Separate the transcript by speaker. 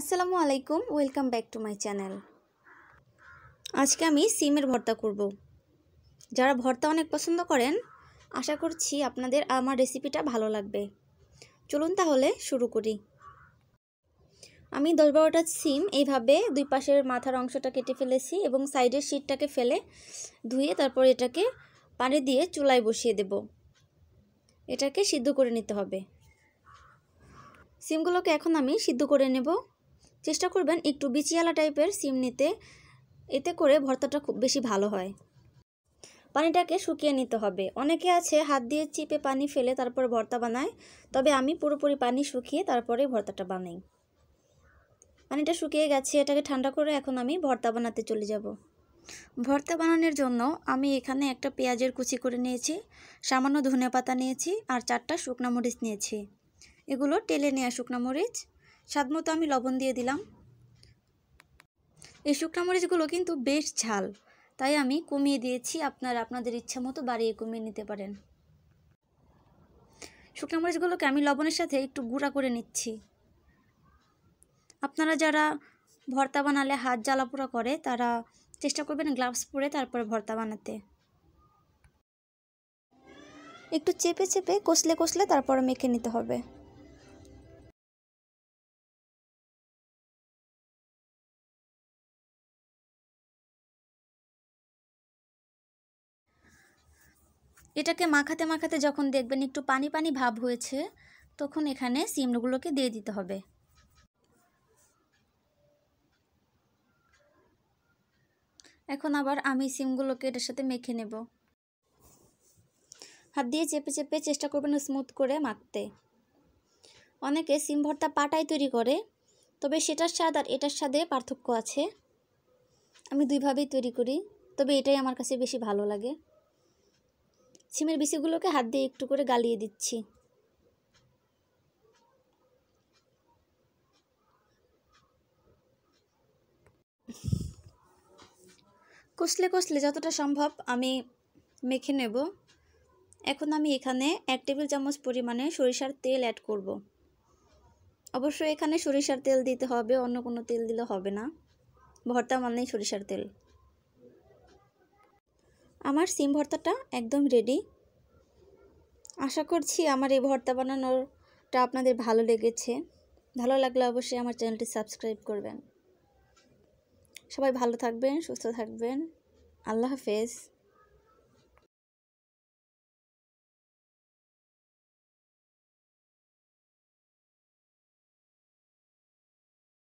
Speaker 1: আসসালামু আলাইকুম welcome back to my channel আজকে আমি সিমের ভর্তা করব। যারা ভর্তা অনেক পছন্দ করেন আশা করছি আপনাদের আমার রেসিপিটা ভালো লাগবে চলুন তাহলে শুরু করি আমি দশ বারোটা সিম এইভাবে দুই পাশের মাথার অংশটা কেটে ফেলেছি এবং সাইডের শীটটাকে ফেলে ধুয়ে তারপর এটাকে পানি দিয়ে চুলায় বসিয়ে দেব এটাকে সিদ্ধ করে নিতে হবে সিমগুলোকে এখন আমি সিদ্ধ করে নেব চেষ্টা করবেন একটু বিচিয়ালা টাইপের সিম নিতে এতে করে ভর্তাটা খুব বেশি ভালো হয় পানিটাকে শুকিয়ে নিতে হবে অনেকে আছে হাত দিয়ে চিপে পানি ফেলে তারপর ভর্তা বানায় তবে আমি পুরোপুরি পানি শুকিয়ে তারপরে ভর্তাটা বানাই পানিটা শুকিয়ে গেছে এটাকে ঠান্ডা করে এখন আমি ভর্তা বানাতে চলে যাব ভর্তা বানানোর জন্য আমি এখানে একটা পেঁয়াজের কুচি করে নিয়েছি সামান্য ধনে পাতা নিয়েছি আর চারটা শুকনো মরিচ নিয়েছি এগুলো টেলে নেওয়া শুকনা মরিচ স্বাদ মতো আমি লবণ দিয়ে দিলাম এই শুকনো মরিচগুলো কিন্তু বেশ ঝাল তাই আমি কমিয়ে দিয়েছি আপনারা আপনাদের ইচ্ছা মতো বাড়িয়ে কমিয়ে নিতে পারেন শুকনো মরিচগুলোকে আমি লবণের সাথে একটু গুঁড়া করে নিচ্ছি আপনারা যারা ভর্তা বানালে হাত জ্বালাপোড়া করে তারা চেষ্টা করবেন গ্লাভস পরে তারপরে ভর্তা বানাতে একটু চেপে চেপে কষলে কষলে তারপর মেখে নিতে হবে এটাকে মাখাতে মাখাতে যখন দেখবেন একটু পানি পানি ভাব হয়েছে তখন এখানে সিমগুলোকে দিয়ে দিতে হবে এখন আবার আমি সিমগুলোকে এটার সাথে মেখে নেব হাত দিয়ে চেপে চেপে চেষ্টা করবেন স্মুথ করে মাখতে অনেকে সিম ভর্তা পাটাই তৈরি করে তবে সেটার স্বাদ আর এটার স্বাদে পার্থক্য আছে আমি দুইভাবেই তৈরি করি তবে এটাই আমার কাছে বেশি ভালো লাগে সিমের বিচিগুলোকে হাত দিয়ে একটু করে গালিয়ে দিচ্ছি কষলে কষলে যতটা সম্ভব আমি মেখে নেব এখন আমি এখানে এক টেবিল চামচ পরিমাণে সরিষার তেল অ্যাড করব। অবশ্যই এখানে সরিষার তেল দিতে হবে অন্য কোনো তেল দিলে হবে না ভর্তা মানেই সরিষার তেল আমার সিম ভর্তাটা একদম রেডি আশা করছি আমার এই ভর্তা বানানোরটা আপনাদের ভালো লেগেছে ভালো লাগলে অবশ্যই আমার চ্যানেলটি সাবস্ক্রাইব করবেন সবাই ভালো থাকবেন সুস্থ থাকবেন আল্লাহ হাফেজ